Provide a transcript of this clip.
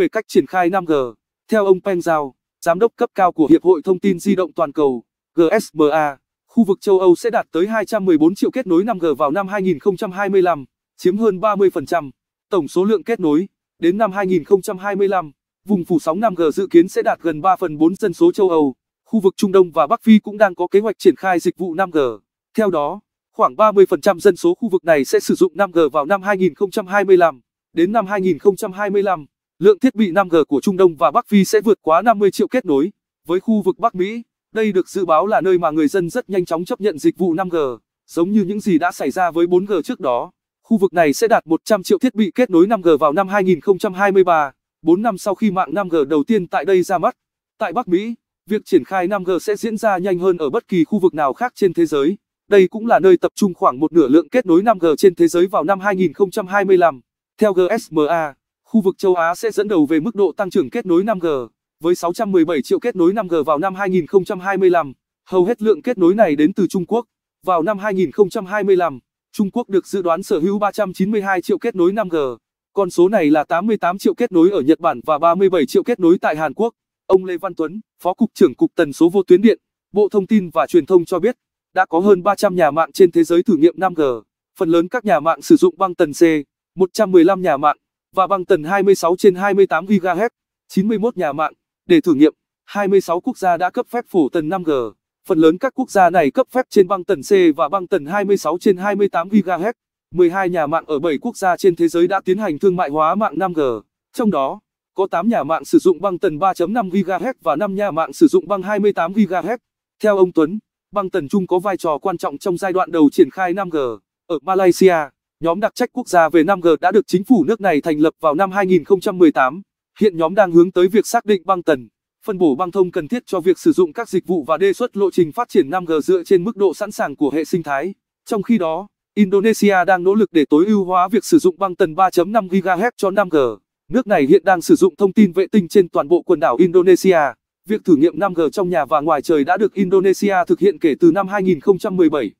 về cách triển khai 5G. Theo ông Peng Zhao, giám đốc cấp cao của Hiệp hội Thông tin Di động Toàn cầu, GSMA, khu vực châu Âu sẽ đạt tới 214 triệu kết nối 5G vào năm 2025, chiếm hơn 30% tổng số lượng kết nối. Đến năm 2025, vùng phủ sóng 5G dự kiến sẽ đạt gần 3 phần 4 dân số châu Âu. Khu vực Trung Đông và Bắc Phi cũng đang có kế hoạch triển khai dịch vụ 5G. Theo đó, khoảng 30% dân số khu vực này sẽ sử dụng 5G vào năm 2025. Đến năm 2025, lượng thiết bị 5G của Trung Đông và Bắc Phi sẽ vượt quá 50 triệu kết nối. Với khu vực Bắc Mỹ, đây được dự báo là nơi mà người dân rất nhanh chóng chấp nhận dịch vụ 5G, giống như những gì đã xảy ra với 4G trước đó. Khu vực này sẽ đạt 100 triệu thiết bị kết nối 5G vào năm 2023, 4 năm sau khi mạng 5G đầu tiên tại đây ra mắt. Tại Bắc Mỹ, việc triển khai 5G sẽ diễn ra nhanh hơn ở bất kỳ khu vực nào khác trên thế giới. Đây cũng là nơi tập trung khoảng một nửa lượng kết nối 5G trên thế giới vào năm 2025. Theo GSMA, Khu vực châu Á sẽ dẫn đầu về mức độ tăng trưởng kết nối 5G, với 617 triệu kết nối 5G vào năm 2025. Hầu hết lượng kết nối này đến từ Trung Quốc. Vào năm 2025, Trung Quốc được dự đoán sở hữu 392 triệu kết nối 5G. Con số này là 88 triệu kết nối ở Nhật Bản và 37 triệu kết nối tại Hàn Quốc. Ông Lê Văn Tuấn, Phó Cục trưởng Cục Tần số vô tuyến điện, Bộ Thông tin và Truyền thông cho biết, đã có hơn 300 nhà mạng trên thế giới thử nghiệm 5G. Phần lớn các nhà mạng sử dụng băng tần C, 115 nhà mạng và băng tần 26 trên 28 GHz, 91 nhà mạng. Để thử nghiệm, 26 quốc gia đã cấp phép phổ tần 5G. Phần lớn các quốc gia này cấp phép trên băng tần C và băng tần 26 trên 28 GHz. 12 nhà mạng ở 7 quốc gia trên thế giới đã tiến hành thương mại hóa mạng 5G. Trong đó, có 8 nhà mạng sử dụng băng tần 3.5 GHz và 5 nhà mạng sử dụng băng 28 GHz. Theo ông Tuấn, băng tần chung có vai trò quan trọng trong giai đoạn đầu triển khai 5G ở Malaysia. Nhóm đặc trách quốc gia về 5G đã được chính phủ nước này thành lập vào năm 2018. Hiện nhóm đang hướng tới việc xác định băng tần, phân bổ băng thông cần thiết cho việc sử dụng các dịch vụ và đề xuất lộ trình phát triển 5G dựa trên mức độ sẵn sàng của hệ sinh thái. Trong khi đó, Indonesia đang nỗ lực để tối ưu hóa việc sử dụng băng tần 3.5 GHz cho 5G. Nước này hiện đang sử dụng thông tin vệ tinh trên toàn bộ quần đảo Indonesia. Việc thử nghiệm 5G trong nhà và ngoài trời đã được Indonesia thực hiện kể từ năm 2017.